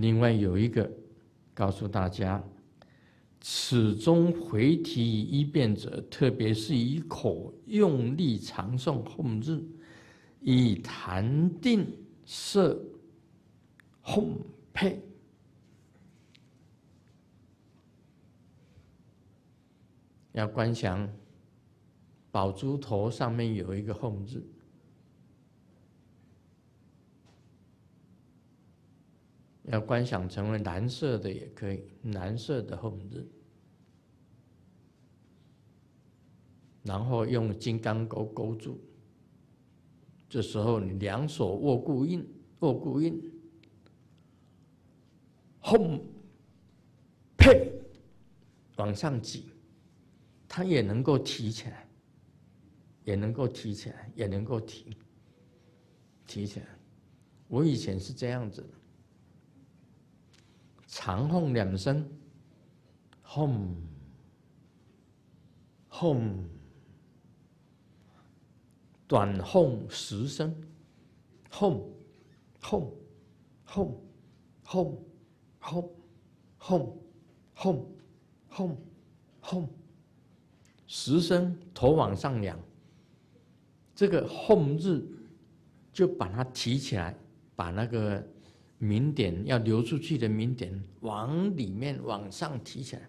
另外有一个，告诉大家，此中回体以一变者，特别是以口用力长诵吽字，以谈定色哄配。要观想宝珠头上面有一个哄”字。要观想成为蓝色的也可以，蓝色的吽字，然后用金刚钩勾住，这时候你两手握固印，握固印，吽，呸，往上挤，它也能够提起来，也能够提起来，也能够提，提起来。我以前是这样子。长轰两声，哄哄短轰十声，哄哄哄哄哄哄哄哄，十声头往上仰，这个哄字就把它提起来，把那个。名点要流出去的名点，往里面往上提起来。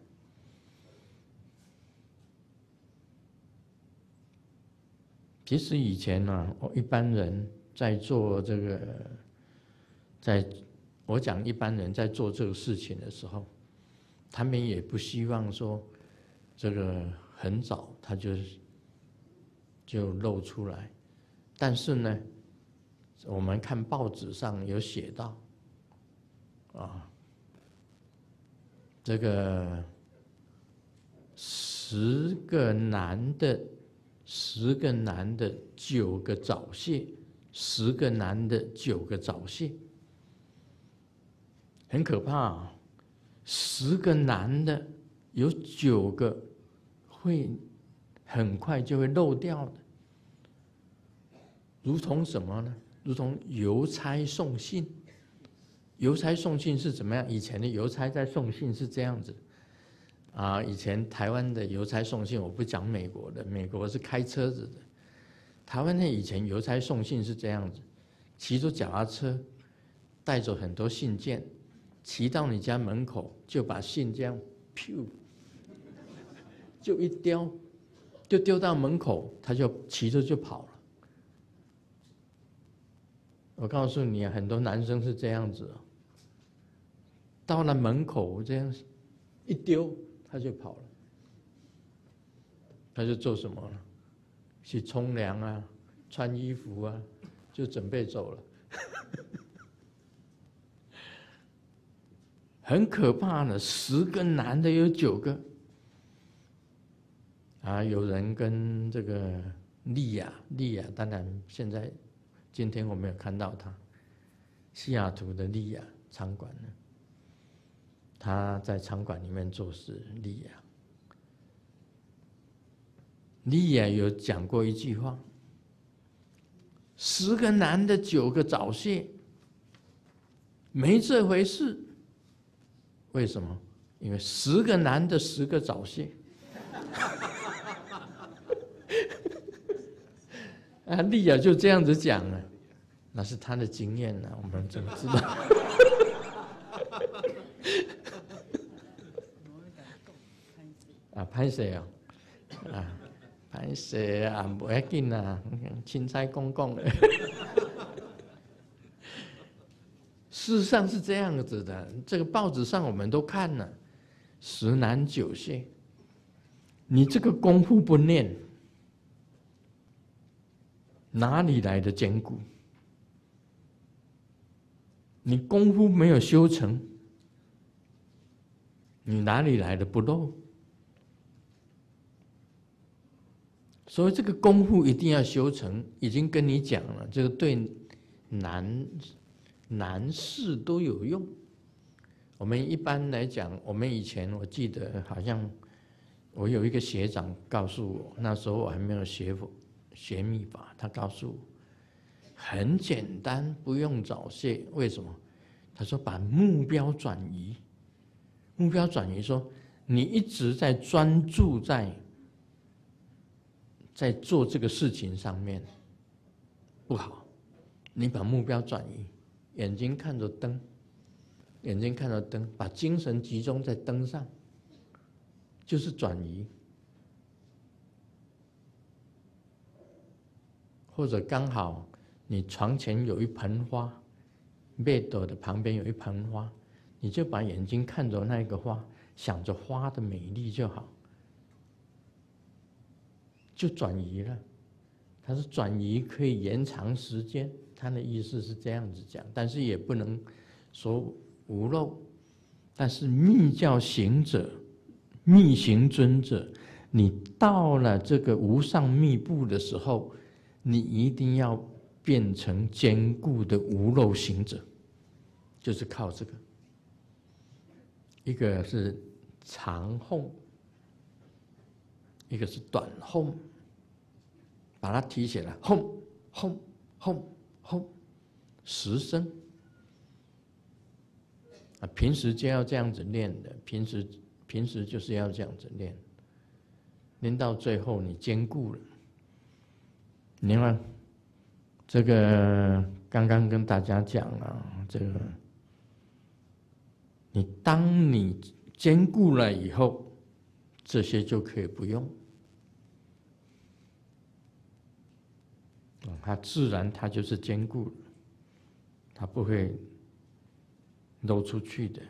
其实以前呢，我一般人在做这个，在我讲一般人在做这个事情的时候，他们也不希望说这个很早他就就露出来，但是呢，我们看报纸上有写到。啊，这个十个男的，十个男的九个早泄，十个男的九个早泄，很可怕。啊！十个男的有九个会很快就会漏掉的，如同什么呢？如同邮差送信。邮差送信是怎么样？以前的邮差在送信是这样子，啊，以前台湾的邮差送信，我不讲美国的，美国是开车子的。台湾的以前邮差送信是这样子，骑着脚踏车，带着很多信件，骑到你家门口，就把信这样，噗，就一丢，就丢到门口，他就骑着就跑了。我告诉你，很多男生是这样子。到了门口，这样一丢，他就跑了。他就做什么了？去冲凉啊，穿衣服啊，就准备走了。很可怕的，十个男的有九个啊！有人跟这个利亚，利亚当然现在今天我没有看到他，西雅图的利亚餐馆呢。他在餐馆里面做事，丽雅，丽雅有讲过一句话：“十个男的九个早泄，没这回事。”为什么？因为十个男的十个早泄。啊，丽雅就这样子讲了，那是她的经验呢，我们怎么知道？啊，拍蛇哦，啊，拍蛇啊，没要紧啊，青差公公。事实上是这样子的，这个报纸上我们都看了，十男九性，你这个功夫不练，哪里来的坚固？你功夫没有修成，你哪里来的不漏？所以这个功夫一定要修成，已经跟你讲了，这个对难难事都有用。我们一般来讲，我们以前我记得好像我有一个学长告诉我，那时候我还没有学佛学密法，他告诉我很简单，不用早泄。为什么？他说把目标转移，目标转移，说你一直在专注在。在做这个事情上面不好，你把目标转移，眼睛看着灯，眼睛看着灯，把精神集中在灯上，就是转移。或者刚好你床前有一盆花 b 斗的旁边有一盆花，你就把眼睛看着那个花，想着花的美丽就好。就转移了，他是转移可以延长时间，他的意思是这样子讲，但是也不能说无漏。但是密教行者、密行尊者，你到了这个无上密布的时候，你一定要变成坚固的无漏行者，就是靠这个。一个是长虹，一个是短虹。把它提起来，轰轰轰轰，十声啊！平时就要这样子练的，平时平时就是要这样子练，练到最后你坚固了。你看，这个刚刚跟大家讲了，这个你当你坚固了以后，这些就可以不用。它自然，它就是坚固它不会漏出去的。